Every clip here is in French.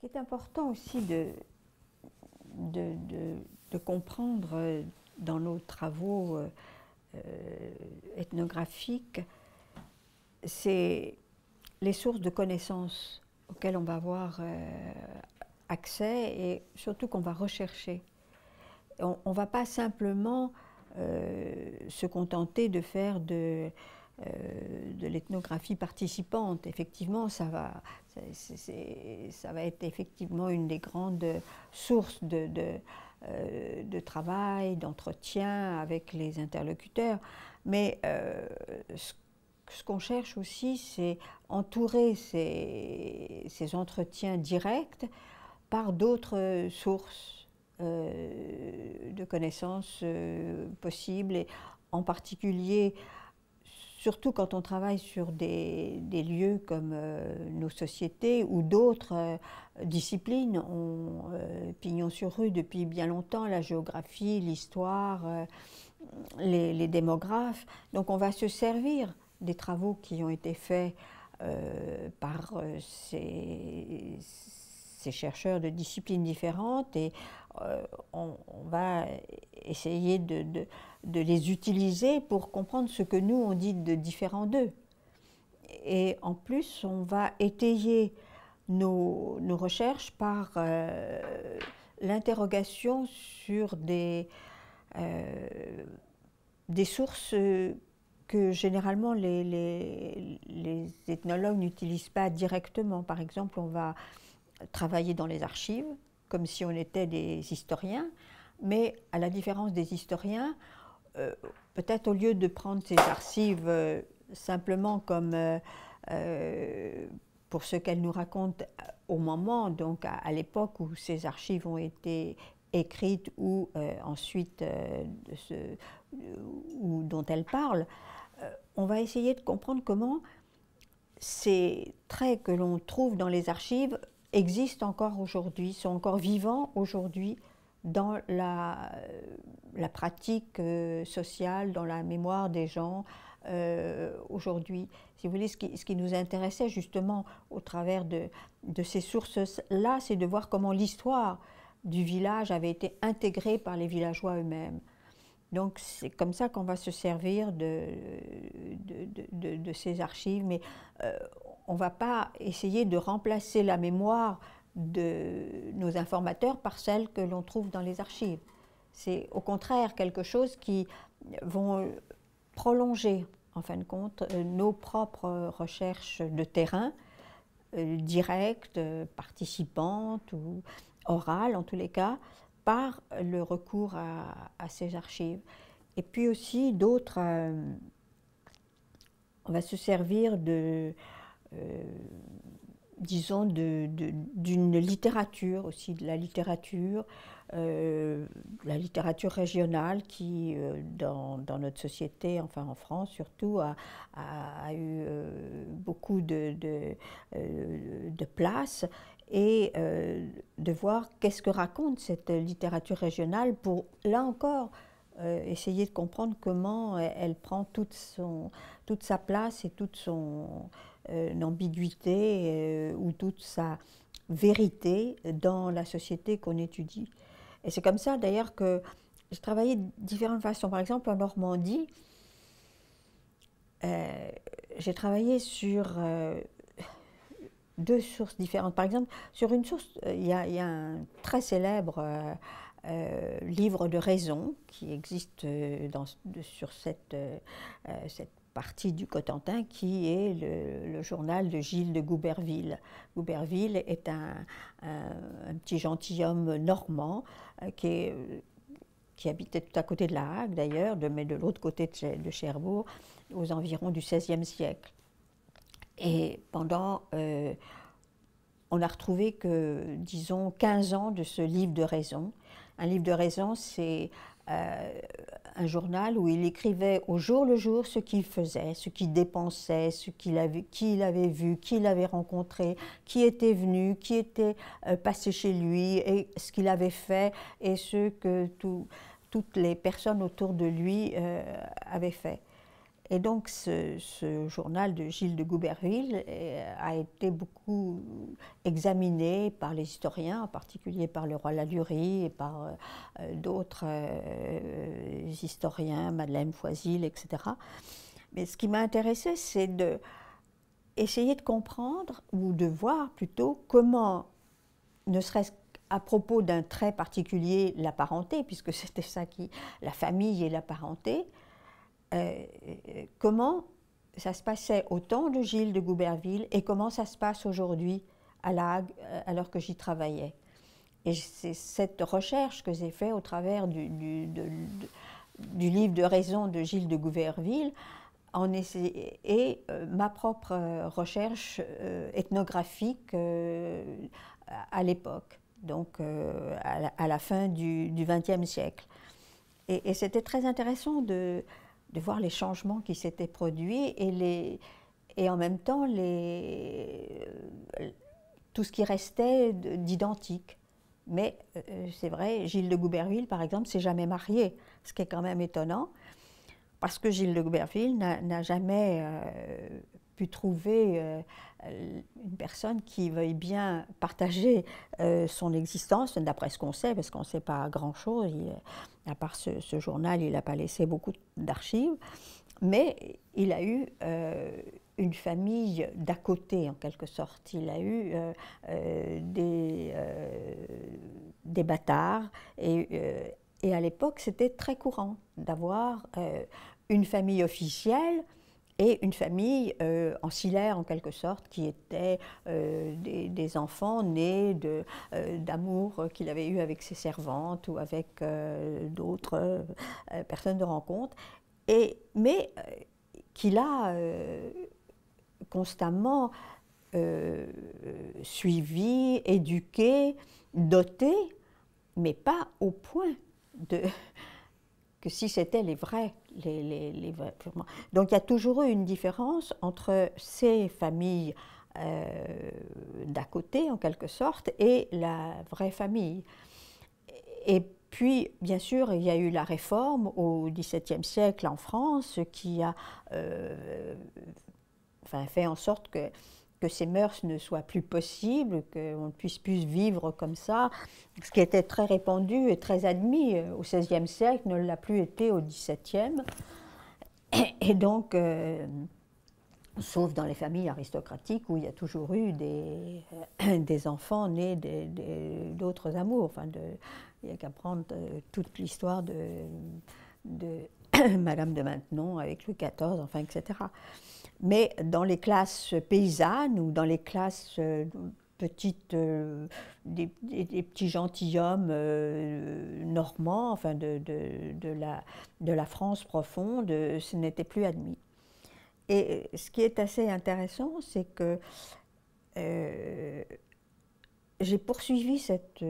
Ce qui est important aussi de, de, comprendre euh, dans nos travaux euh, euh, ethnographiques, c'est les sources de connaissances auxquelles on va avoir accès et surtout qu'on va rechercher. On ne va pas simplement se contenter de faire de, euh, de l'ethnographie participante. Effectivement, ça va, ça va être effectivement une des grandes sources de, de, euh, travail, d'entretien avec les interlocuteurs. Mais euh, ce, qu'on cherche aussi, c'est entourer ces, entretiens directs par d'autres sources de connaissances possibles, et en particulier surtout quand on travaille sur des, lieux comme euh, nos sociétés ou d'autres euh, disciplines on euh, pignon sur rue depuis bien longtemps, la géographie, l'histoire, les, démographes. Donc on va se servir des travaux qui ont été faits par ces, ces chercheurs de disciplines différentes et euh, on, va essayer de, les utiliser pour comprendre ce que nous, on dit de différents d'eux. Et en plus, on va étayer nos, recherches par euh, l'interrogation sur euh, des, sources que généralement les ethnologues n'utilisent pas directement. Par exemple, on va travailler dans les archives, comme si on était des historiens, mais à la différence des historiens, euh, peut-être au lieu de prendre ces archives euh, simplement comme euh, pour ce qu'elles nous racontent au moment, donc à, l'époque où ces archives ont été écrites ou ensuite de ce, ou dont elles parlent, on va essayer de comprendre comment ces traits que l'on trouve dans les archives existent encore aujourd'hui, sont encore vivants aujourd'hui dans la, euh, la pratique euh, sociale, dans la mémoire des gens euh, aujourd'hui. Si vous voulez, ce qui, ce qui, nous intéressait justement au travers de, de ces sources-là, c'est de voir comment l'histoire du village avait été intégrée par les villageois eux-mêmes. Donc c'est comme ça qu'on va se servir de, de, de, ces archives, mais on ne va pas essayer de remplacer la mémoire de nos informateurs par celle que l'on trouve dans les archives. C'est au contraire quelque chose qui vont euh, prolonger, en fin de compte, euh, nos propres recherches de terrain, direct, euh, directes, participantes ou orales en tous les cas, par le recours à, ces archives. Et puis aussi d'autres, on va se servir de euh, disons, d'une littérature aussi, de la littérature, euh, la littérature régionale qui, euh, dans, notre société, enfin en France surtout, a, eu beaucoup de, place et de voir qu'est-ce que raconte cette littérature régionale pour, là encore, essayer de comprendre comment elle, prend toute, son, toute sa place et toute son l'ambiguïté euh, ambiguïté euh, ou toute sa vérité dans la société qu'on étudie. Et c'est comme ça d'ailleurs que j'ai travaillé de différentes façons. Par exemple, en Normandie, euh, j'ai travaillé sur deux sources différentes. Par exemple, sur une source, il y, a un très célèbre livre de raison qui existe dans, sur cette, cette partie du Cotentin qui est le, journal de Gilles de Gouberville. Gouberville est un, petit gentilhomme normand euh, euh, qui habitait tout à côté de la Hague d'ailleurs, mais de l'autre côté de, Cherbourg, aux environs du XVIe siècle. Et pendant, euh, on a retrouvé que, disons, 15 ans de ce livre de raison. Un livre de raison, c'est un journal où il écrivait au jour le jour ce qu'il faisait, ce qu'il dépensait, ce qu'il avait, qui il avait vu, qui il avait rencontré, qui était venu, qui était euh, passé chez lui, et ce qu'il avait fait et ce que toutes les personnes autour de lui euh, avaient fait. Et donc ce, journal de Gilles de Gouberville euh, a été beaucoup examiné par les historiens, en particulier par le roi Lalurie et par d'autres historiens, Madeleine Foisil, etc. Mais ce qui m'a intéressé, c'est de essayer de comprendre, ou de voir plutôt, comment, ne serait-ce à propos d'un trait particulier, la parenté, puisque c'était ça qui, la famille et la parenté, euh, comment ça se passait au temps de Gilles de Gouberville et comment ça se passe aujourd'hui à La euh, alors que j'y travaillais. Et c'est cette recherche que j'ai faite au travers du, de du livre de raison de Gilles de Gouverville et euh, ma propre euh, recherche euh, ethnographique à l'époque, donc à la, fin du XXe siècle. Et, c'était très intéressant de, voir les changements qui s'étaient produits et, et en même temps tout ce qui restait d'identique. Mais euh, euh, c'est vrai, Gilles de Gouberville, par exemple, s'est jamais marié, ce qui est quand même étonnant, parce que Gilles de Gouberville n'a jamais euh, pu trouver une personne qui veuille bien partager son existence, d'après ce qu'on sait, parce qu'on ne sait pas grand-chose. À part ce, ce journal, il n'a pas laissé beaucoup d'archives, mais il a eu une famille d'à côté, en quelque sorte. Il a eu euh, euh, euh, des, bâtards. Et, à l'époque, c'était très courant d'avoir une famille officielle et une famille ancillaire en quelque sorte, qui était des, enfants nés d'amour qu'il avait eu avec ses servantes ou avec d'autres personnes de rencontre, et, mais qu'il a constamment euh, suivi, éduqué, doté, mais pas au point de que si c'était les vrais. Les, les, les Donc il y a toujours eu une différence entre ces familles euh, d'à côté, en quelque sorte, et la vraie famille. Et puis, bien sûr, il y a eu la réforme au XVIIe siècle en France qui a euh, enfin, fait en sorte que, que ces mœurs ne soient plus possibles, qu'on ne puisse plus vivre comme ça. Ce qui était très répandu et très admis euh, au XVIe siècle ne l'a plus été au XVIIe. Et donc, euh, sauf dans les familles aristocratiques où il y a toujours eu des, euh, des enfants nés d'autres amours. Enfin, de, il n'y a qu'à prendre toute l'histoire de, de Madame de Maintenon avec Louis XIV, enfin, etc. Mais dans les classes paysannes ou dans les classes euh, petites, euh, des, petits gentilshommes euh, normands, enfin de, la, France profonde, ce n'était plus admis. Et ce qui est assez intéressant, c'est que j'ai poursuivi cette,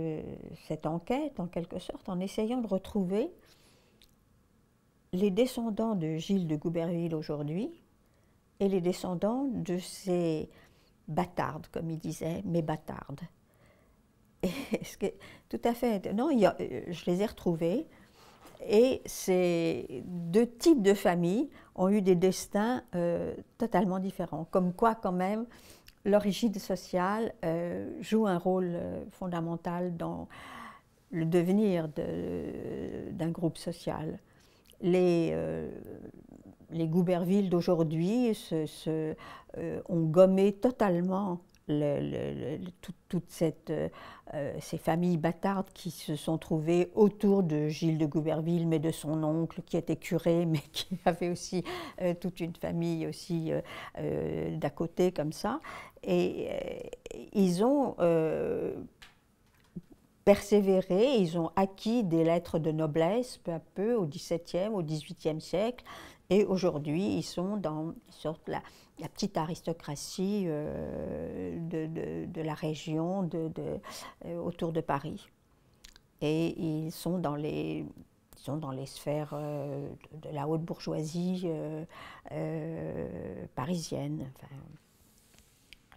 cette enquête, en quelque sorte, en essayant de retrouver les descendants de Gilles de Gouberville aujourd'hui et les descendants de ces bâtardes, comme il disait, mes bâtardes. Et ce tout à fait. Non, je les ai retrouvés. Et ces deux types de familles ont eu des destins euh, totalement différents. Comme quoi, quand même, l'origine sociale euh, joue un rôle euh, fondamental dans le devenir d'un groupe social les, euh, les Gouberville d'aujourd'hui se, euh, ont gommé totalement toutes cette, euh, ces familles bâtardes qui se sont trouvées autour de Gilles de Gouberville, mais de son oncle qui était curé, mais qui avait aussi toute une famille aussi d'à côté comme ça. Et ils ont persévérés, ils ont acquis des lettres de noblesse peu à peu au XVIIe, au XVIIIe siècle, et aujourd'hui ils sont dans la, petite aristocratie euh, de, la région de, euh, autour de Paris. Et ils sont dans les, sont dans les sphères euh, de, la haute bourgeoisie parisienne.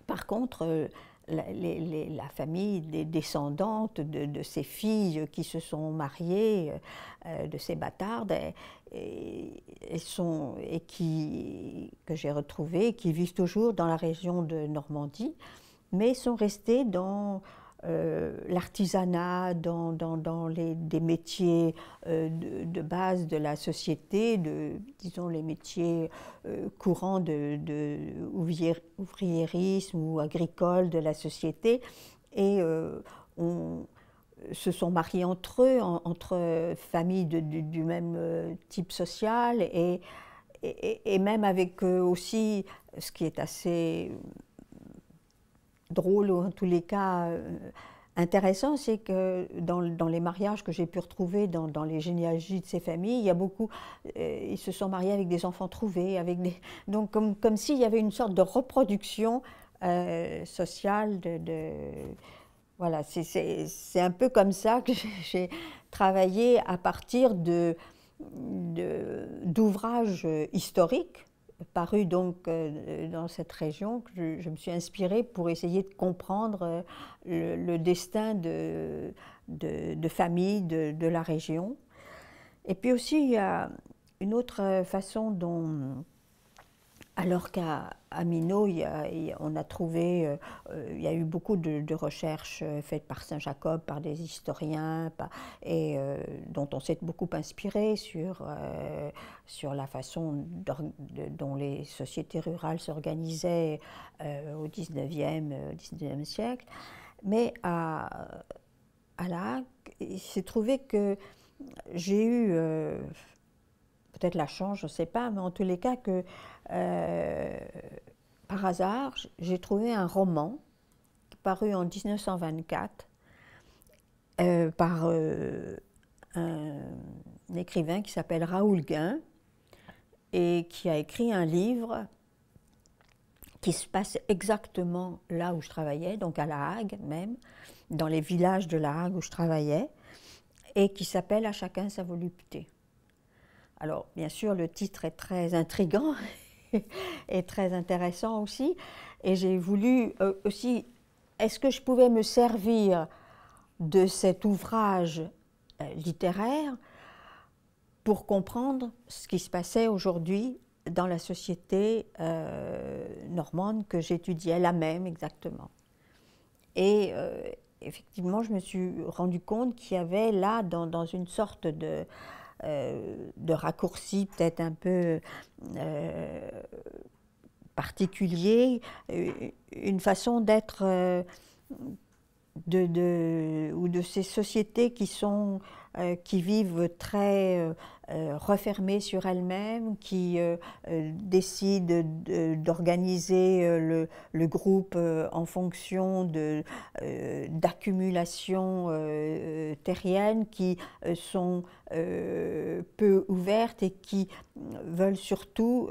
par contre, la, les, la famille des descendantes de, de, ces filles qui se sont mariées, euh, de ces bâtardes, et, sont, et qui, que j'ai retrouvées, qui vivent toujours dans la région de Normandie, mais sont restées dans euh, l'artisanat, dans, les, des métiers euh, de, base de la société, de, disons les métiers euh, courants de, de ou agricole de la société. Et on se sont mariés entre eux, entre familles du, même type social et, et, même avec eux aussi, ce qui est assez drôle, ou en tous les cas euh, intéressant, c'est que dans, les mariages que j'ai pu retrouver, dans, les généalogies de ces familles, il y a beaucoup, euh, ils se sont mariés avec des enfants trouvés, avec donc comme, comme s'il y avait une sorte de reproduction euh, sociale de, voilà, c'est un peu comme ça que j'ai travaillé à partir d'ouvrages de, historiques paru donc euh, dans cette région que je, me suis inspirée pour essayer de comprendre euh, le, destin de, de, de famille de, la région. Et puis aussi, il y a une autre façon dont alors qu'à Minot, il y a, on a trouvé, euh, euh, il y a eu beaucoup de, recherches euh, faites par Saint-Jacob, par des historiens, et dont on s'est beaucoup inspiré sur, sur la façon dont les sociétés rurales s'organisaient au XIXe e 19e siècle. Mais à, à La il s'est trouvé que j'ai eu peut-être la chance, je ne sais pas, mais en tous les cas que euh, par hasard, j'ai trouvé un roman paru en 1924 euh, par euh, un, écrivain qui s'appelle Raoul Guin et qui a écrit un livre qui se passe exactement là où je travaillais, donc à La Hague même, dans les villages de La Hague où je travaillais, et qui s'appelle À chacun sa volupté. Alors, bien sûr, le titre est très intrigant et très intéressant aussi. Et j'ai voulu euh, aussi, est-ce que je pouvais me servir de cet ouvrage euh, littéraire pour comprendre ce qui se passait aujourd'hui dans la société euh, normande que j'étudiais, la même exactement. Et effectivement, je me suis rendu compte qu'il y avait là, dans une sorte de euh, de raccourcis peut-être un peu euh, particuliers, euh, une façon d'être de, de, ou de ces sociétés qui, sont, euh, qui vivent très euh, euh, refermées sur elles-mêmes, qui décident d'organiser le, le, groupe en fonction d'accumulations terriennes, qui sont peu ouvertes et qui veulent surtout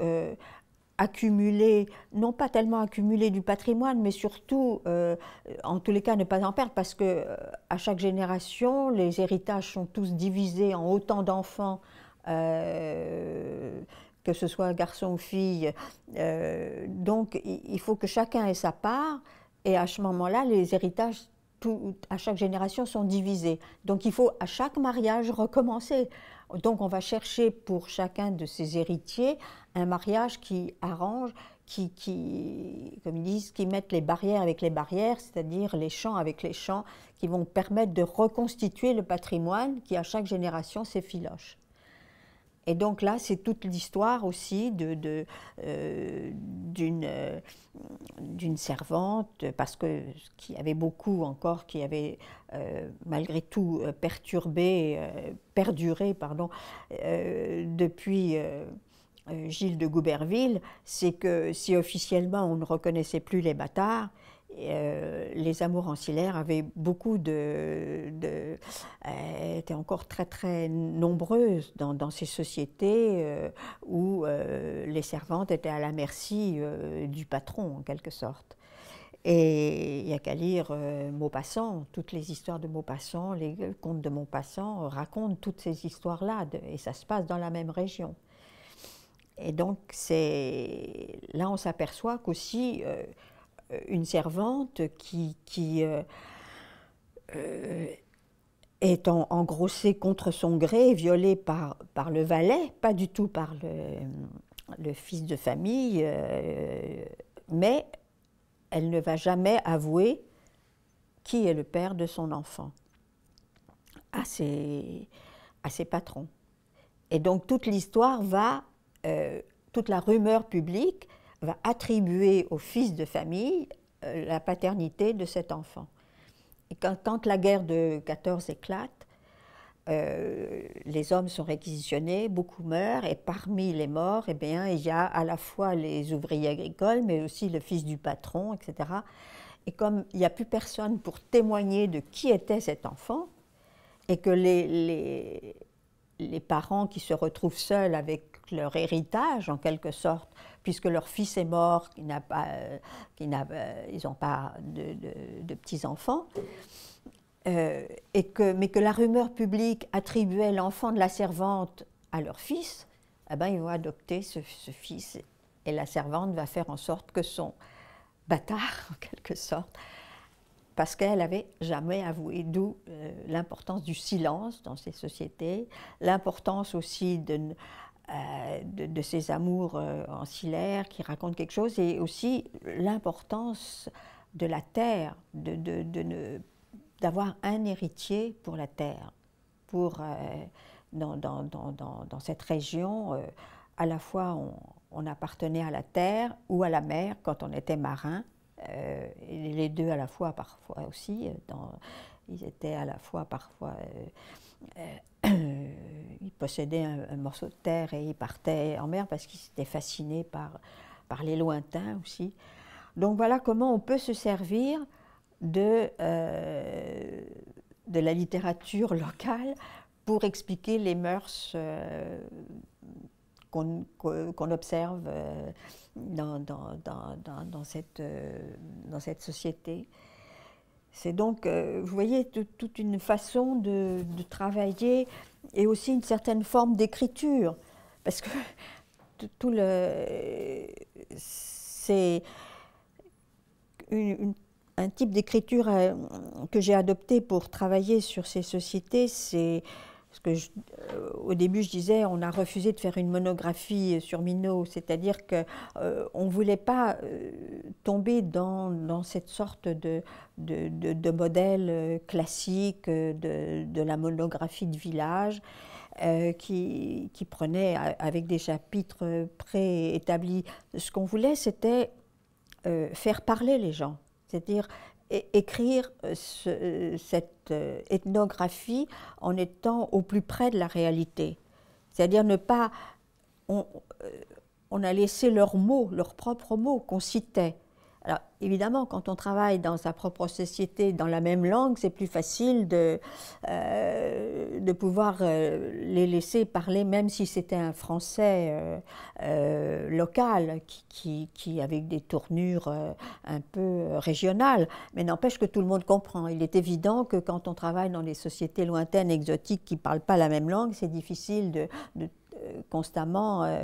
accumuler, non pas tellement accumuler du patrimoine, mais surtout, euh, en tous les cas, ne pas en perdre, parce que euh, à chaque génération, les héritages sont tous divisés en autant d'enfants. Euh, que ce soit garçon ou fille. donc, il faut que chacun ait sa part. Et à ce moment-là, les héritages tout, à chaque génération sont divisés. Donc, il faut à chaque mariage recommencer. Donc on va chercher pour chacun de ces héritiers un mariage qui arrange, qui, comme ils disent, qui mette les barrières avec les barrières, c'est-à-dire les champs avec les champs, qui vont permettre de reconstituer le patrimoine qui à chaque génération s'effiloche. Et donc là, c'est toute l'histoire aussi euh, euh, d'une, servante, parce que qui avait beaucoup encore, qui avait euh, malgré tout perturbé, perduré, pardon, depuis. Gilles de Gouberville, c'est que si officiellement on ne reconnaissait plus les bâtards, euh, les amours ancillaires avaient beaucoup de, euh, étaient encore très très nombreuses dans, ces sociétés euh, où les servantes étaient à la merci du patron en quelque sorte. Et il y a qu'à lire Maupassant, toutes les histoires de Maupassant, les contes de Maupassant racontent toutes ces histoires-là, et ça se passe dans la même région. Et donc, c'est là, on s'aperçoit qu'aussi, euh, une servante qui, qui euh, euh, est en, engrossée contre son gré, violée par, le valet, pas du tout par le, le fils de famille, mais elle ne va jamais avouer qui est le père de son enfant à ses, à ses patrons. Et donc toute l'histoire va, toute la rumeur publique va attribuer au fils de famille euh, la paternité de cet enfant. Et quand, la guerre de 14 éclate, euh, les hommes sont réquisitionnés, beaucoup meurent, et parmi les morts, eh bien, il y a à la fois les ouvriers agricoles, mais aussi le fils du patron, etc. Et comme il n'y a plus personne pour témoigner de qui était cet enfant, et que les, les parents qui se retrouvent seuls avec leur héritage en quelque sorte, puisque leur fils est mort, qui n'a pas, euh, qui euh, ils n'ont pas de, petits-enfants, euh, et que, mais que la rumeur publique attribuait l'enfant de la servante à leur fils, eh ben, ils vont adopter ce, fils et la servante va faire en sorte que son bâtard, en quelque sorte, parce qu'elle n'avait jamais avoué, d'où l'importance du silence dans ces sociétés, l'importance aussi de euh, de, de, ses amours ancillaires, euh, qui racontent quelque chose, et aussi l'importance de la terre, d'avoir de, de, un héritier pour la terre, pour, euh, dans, dans, dans, dans cette région. à la fois, on, appartenait à la terre ou à la mer quand on était marin, les deux à la fois parfois aussi. ils étaient à la fois parfois possédait un, morceau de terre et il partait en mer parce qu'il s'était fasciné par, les lointains aussi. Donc voilà comment on peut se servir de, euh, la littérature locale pour expliquer les mœurs euh, qu'on observe euh, dans cette société. C'est donc, euh, vous voyez, toute une façon de, de, travailler et aussi une certaine forme d'écriture. Parce que tout le. C'est un type d'écriture euh, que j'ai adopté pour travailler sur ces sociétés, c'est parce que euh, au début, je disais, on a refusé de faire une monographie sur Minot, c'est-à-dire qu'on euh, on ne voulait pas euh, tomber dans, cette sorte de, modèle classique de, la monographie de village. Qui, qui, prenait avec des chapitres préétablis. Ce qu'on voulait, c'était faire parler les gens, c'est-à-dire écrire euh, euh, cette euh, ethnographie en étant au plus près de la réalité. C'est-à-dire ne pas... on, a laissé leurs mots, leurs propres mots qu'on citait. Alors évidemment, quand on travaille dans sa propre société, dans la même langue, c'est plus facile de, euh, de pouvoir euh, les laisser parler, même si c'était un français euh, local, qui, qui, avec des tournures un peu régionales. Mais n'empêche que tout le monde comprend. Il est évident que quand on travaille dans des sociétés lointaines, exotiques, qui ne parlent pas la même langue, c'est difficile de, de constamment euh,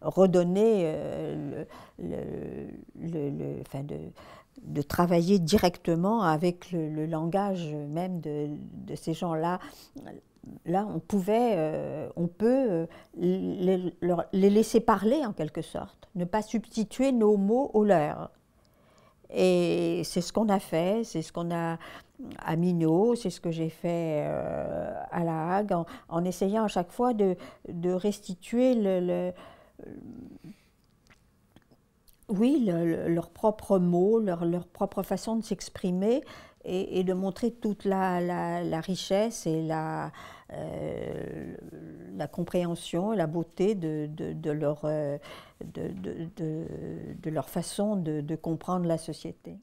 redonner, euh, le, de, travailler directement avec le, langage même de, de ces gens-là. Là, on pouvait, euh, on peut les, les laisser parler en quelque sorte, ne pas substituer nos mots aux leurs. Et c'est ce qu'on a fait, c'est ce qu'on a à Minot, c'est ce que j'ai fait euh, à La Hague, en, essayant à chaque fois de, de restituer le, le, oui, leurs propres mots, leur, propre façon de s'exprimer et, de montrer toute la, la, richesse et la, euh, la compréhension la beauté de, de, de leur, euh, de, de, leur façon de comprendre la société.